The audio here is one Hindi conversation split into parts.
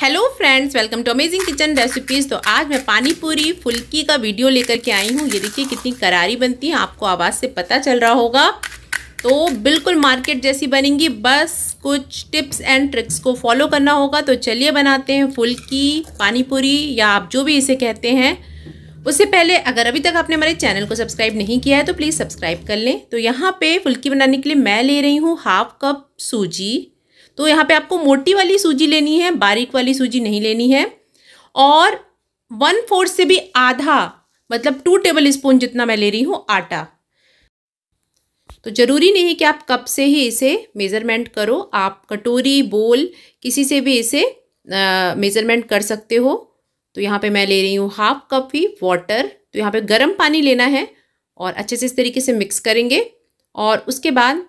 hello friends welcome to amazing kitchen recipes तो आज मैं पानी पूरी फुल्की का वीडियो लेकर के आई हूँ ये देखिए कितनी करारी बनती है आपको आवाज़ से पता चल रहा होगा तो बिल्कुल मार्केट जैसी बनेंगी बस कुछ टिप्स एंड ट्रिक्स को फॉलो करना होगा तो चलिए बनाते हैं फुल्की पानी पूरी या आप जो भी इसे कहते हैं उससे पहले अगर अभी तक आपने हमारे चैनल को सब्सक्राइब नहीं किया है तो प्लीज़ सब्सक्राइब कर लें तो यहाँ पर फुल्की बनाने के लिए मैं ले रही हूँ हाफ कप सूजी तो यहाँ पे आपको मोटी वाली सूजी लेनी है बारीक वाली सूजी नहीं लेनी है और वन फोर्थ से भी आधा मतलब टू टेबल स्पून जितना मैं ले रही हूँ आटा तो ज़रूरी नहीं कि आप कप से ही इसे मेज़रमेंट करो आप कटोरी बोल किसी से भी इसे मेज़रमेंट कर सकते हो तो यहाँ पे मैं ले रही हूँ हाफ कप ही वाटर तो यहाँ पे गर्म पानी लेना है और अच्छे से इस तरीके से मिक्स करेंगे और उसके बाद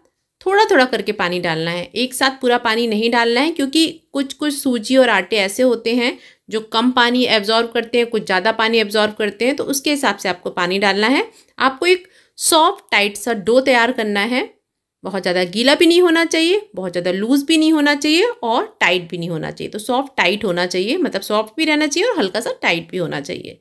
थोड़ा थोड़ा करके पानी डालना है एक साथ पूरा पानी नहीं डालना है क्योंकि कुछ कुछ सूजी और आटे ऐसे होते हैं जो कम पानी एब्जॉर्व करते हैं कुछ ज़्यादा पानी एब्जॉर्व करते हैं तो उसके हिसाब से आपको पानी डालना है आपको एक सॉफ्ट टाइट सा डो तैयार करना है बहुत ज़्यादा गीला भी नहीं होना चाहिए बहुत ज़्यादा लूज़ भी नहीं होना चाहिए और टाइट भी नहीं होना चाहिए तो सॉफ्ट टाइट होना चाहिए मतलब सॉफ्ट भी रहना चाहिए और हल्का सा टाइट भी होना चाहिए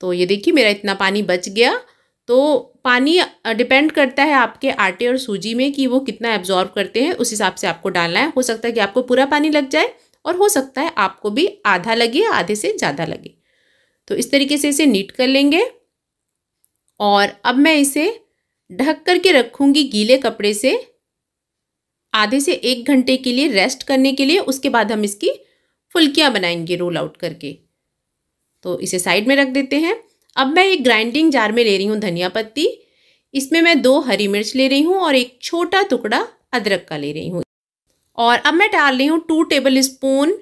तो ये देखिए मेरा इतना पानी बच गया तो पानी डिपेंड करता है आपके आटे और सूजी में कि वो कितना एब्जॉर्व करते हैं उस हिसाब से आपको डालना है हो सकता है कि आपको पूरा पानी लग जाए और हो सकता है आपको भी आधा लगे आधे से ज़्यादा लगे तो इस तरीके से इसे नीट कर लेंगे और अब मैं इसे ढक करके रखूँगी गीले कपड़े से आधे से एक घंटे के लिए रेस्ट करने के लिए उसके बाद हम इसकी फुल्कियाँ बनाएंगे रोल आउट करके तो इसे साइड में रख देते हैं अब मैं एक ग्राइंडिंग जार में ले रही हूँ धनिया पत्ती इसमें मैं दो हरी मिर्च ले रही हूँ और एक छोटा टुकड़ा अदरक का ले रही हूँ और अब मैं डाल रही हूँ टू टेबल स्पून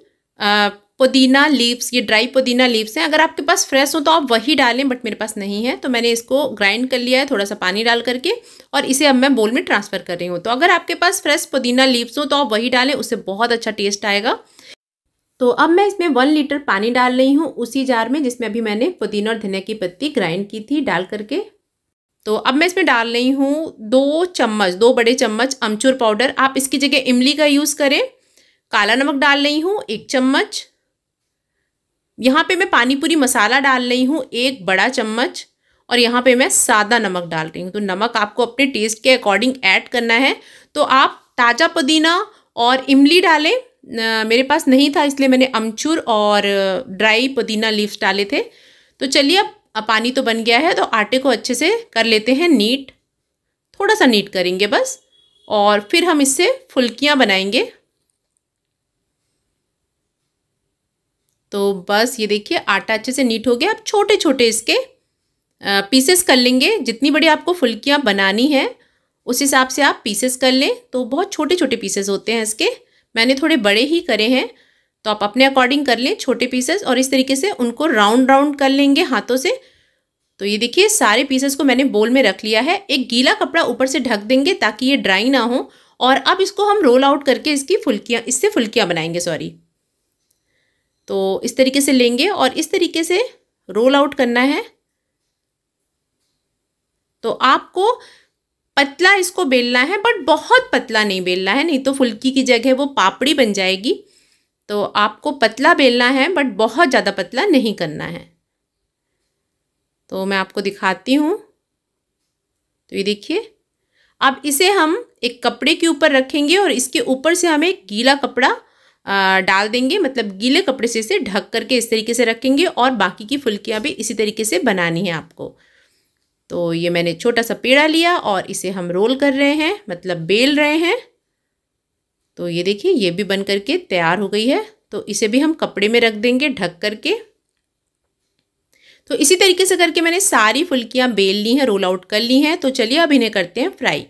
पुदीना लीव्स ये ड्राई पुदीना लीव्स हैं अगर आपके पास फ्रेश हो तो आप वही डालें बट मेरे पास नहीं है तो मैंने इसको ग्राइंड कर लिया है थोड़ा सा पानी डाल करके और इसे अब मैं बोल में ट्रांसफ़र कर रही हूँ तो अगर आपके पास फ्रेश पुदीना लीव्स हो तो आप वही डालें उससे बहुत अच्छा टेस्ट आएगा तो अब मैं इसमें वन लीटर पानी डाल रही हूँ उसी जार में जिसमें अभी मैंने पुदीना और धनिया की पत्ती ग्राइंड की थी डाल करके तो अब मैं इसमें डाल रही हूँ दो चम्मच दो बड़े चम्मच अमचूर पाउडर आप इसकी जगह इमली का यूज़ करें काला नमक डाल रही हूँ एक चम्मच यहाँ पे मैं पानीपुरी मसाला डाल रही हूँ एक बड़ा चम्मच और यहाँ पे मैं सादा नमक डाल रही हूँ तो नमक आपको अपने टेस्ट के अकॉर्डिंग ऐड करना है तो आप ताज़ा पुदीना और इमली डालें मेरे पास नहीं था इसलिए मैंने अमचूर और ड्राई पुदीना लीव्स डाले थे तो चलिए अब पानी तो बन गया है तो आटे को अच्छे से कर लेते हैं नीट थोड़ा सा नीट करेंगे बस और फिर हम इससे फुल्कियाँ बनाएंगे तो बस ये देखिए आटा अच्छे से नीट हो गया अब छोटे छोटे इसके पीसेस कर लेंगे जितनी बड़ी आपको फुल्कियाँ बनानी है उस हिसाब से आप पीसेस कर लें तो बहुत छोटे छोटे पीसेस होते हैं इसके मैंने थोड़े बड़े ही करे हैं तो आप अपने अकॉर्डिंग कर लें छोटे पीसेस और इस तरीके से उनको राउंड राउंड कर लेंगे हाथों से तो ये देखिए सारे पीसेस को मैंने बोल में रख लिया है एक गीला कपड़ा ऊपर से ढक देंगे ताकि ये ड्राई ना हो और अब इसको हम रोल आउट करके इसकी फुल्कियाँ इससे फुल्कियाँ बनाएंगे सॉरी तो इस तरीके से लेंगे और इस तरीके से रोल आउट करना है तो आपको पतला इसको बेलना है बट बहुत पतला नहीं बेलना है नहीं तो फुल्की की जगह वो पापड़ी बन जाएगी तो आपको पतला बेलना है बट बहुत ज़्यादा पतला नहीं करना है तो मैं आपको दिखाती हूँ तो ये देखिए अब इसे हम एक कपड़े के ऊपर रखेंगे और इसके ऊपर से हम एक गीला कपड़ा डाल देंगे मतलब गीले कपड़े से इसे ढक करके इस तरीके से रखेंगे और बाकी की फुल्कियाँ भी इसी तरीके से बनानी है आपको तो ये मैंने छोटा सा पेड़ा लिया और इसे हम रोल कर रहे हैं मतलब बेल रहे हैं तो ये देखिए ये भी बन करके तैयार हो गई है तो इसे भी हम कपड़े में रख देंगे ढक करके तो इसी तरीके से करके मैंने सारी फुल्कियाँ बेल ली हैं रोल आउट कर ली हैं तो चलिए अब इन्हें करते हैं फ्राई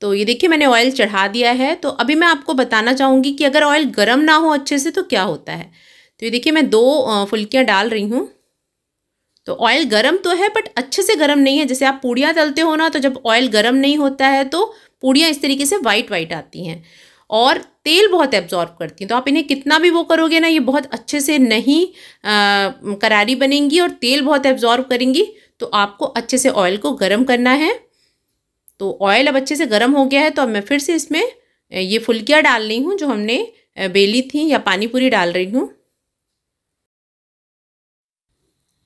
तो ये देखिए मैंने ऑयल चढ़ा दिया है तो अभी मैं आपको बताना चाहूँगी कि अगर ऑयल गर्म ना हो अच्छे से तो क्या होता है तो ये देखिए मैं दो फुल्कियाँ डाल रही हूँ तो ऑयल गर्म तो है बट अच्छे से गर्म नहीं है जैसे आप पूड़ियाँ तलते हो ना तो जब ऑयल गर्म नहीं होता है तो पूड़ियाँ इस तरीके से वाइट वाइट आती हैं और तेल बहुत एब्जॉर्ब करती हैं तो आप इन्हें कितना भी वो करोगे ना ये बहुत अच्छे से नहीं आ, करारी बनेंगी और तेल बहुत एब्जॉर्ब करेंगी तो आपको अच्छे से ऑयल को गर्म करना है तो ऑयल अब अच्छे से गर्म हो गया है तो अब मैं फिर से इसमें ये फुलकियाँ डाल रही हूँ जो हमने बेली थी या पानी पूरी डाल रही हूँ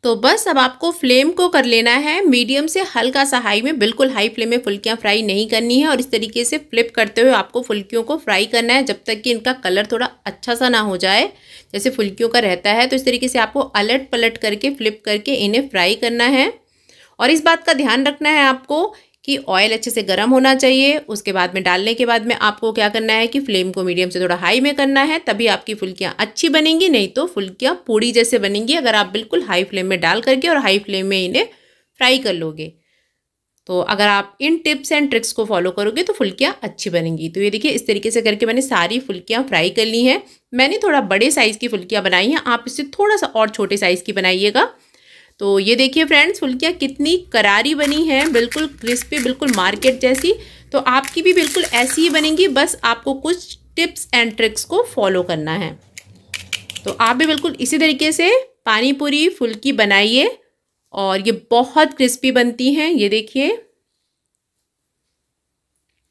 तो बस अब आपको फ्लेम को कर लेना है मीडियम से हल्का सा हाई में बिल्कुल हाई फ्लेम में फुल्कियाँ फ्राई नहीं करनी है और इस तरीके से फ्लिप करते हुए आपको फुल्कियों को फ्राई करना है जब तक कि इनका कलर थोड़ा अच्छा सा ना हो जाए जैसे फुल्कियों का रहता है तो इस तरीके से आपको अलट पलट करके फ्लिप करके इन्हें फ्राई करना है और इस बात का ध्यान रखना है आपको कि ऑयल अच्छे से गर्म होना चाहिए उसके बाद में डालने के बाद में आपको क्या करना है कि फ्लेम को मीडियम से थोड़ा हाई में करना है तभी आपकी फुल्कियाँ अच्छी बनेंगी नहीं तो फुल्कियाँ पूड़ी जैसे बनेंगी अगर आप बिल्कुल हाई फ्लेम में डाल करके और हाई फ्लेम में इन्हें फ्राई कर लोगे तो अगर आप इन टिप्स एंड ट्रिक्स को फॉलो करोगे तो फुल्कियाँ अच्छी बनेंगी तो ये देखिए इस तरीके से करके मैंने सारी फुल्कियाँ फ्राई कर ली हैं मैंने थोड़ा बड़े साइज़ की फुल्कियाँ बनाई हैं आप इससे थोड़ा सा और छोटे साइज़ की बनाइएगा तो ये देखिए फ्रेंड्स फुल्कियाँ कितनी करारी बनी है बिल्कुल क्रिस्पी बिल्कुल मार्केट जैसी तो आपकी भी बिल्कुल ऐसी ही बनेंगी बस आपको कुछ टिप्स एंड ट्रिक्स को फॉलो करना है तो आप भी बिल्कुल इसी तरीके से पानी पूरी फुल्की बनाइए और ये बहुत क्रिस्पी बनती हैं ये देखिए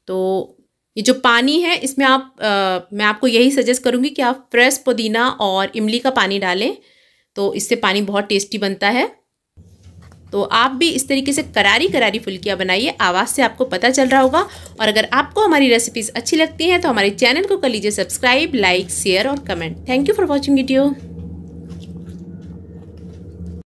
तो ये जो पानी है इसमें आप आ, मैं आपको यही सजेस्ट करूँगी कि आप फ्रेश पुदीना और इमली का पानी डालें तो इससे पानी बहुत टेस्टी बनता है तो आप भी इस तरीके से करारी करारी फुल्कियाँ बनाइए आवाज़ से आपको पता चल रहा होगा और अगर आपको हमारी रेसिपीज़ अच्छी लगती हैं तो हमारे चैनल को कर लीजिए सब्सक्राइब लाइक शेयर और comment thank you for watching video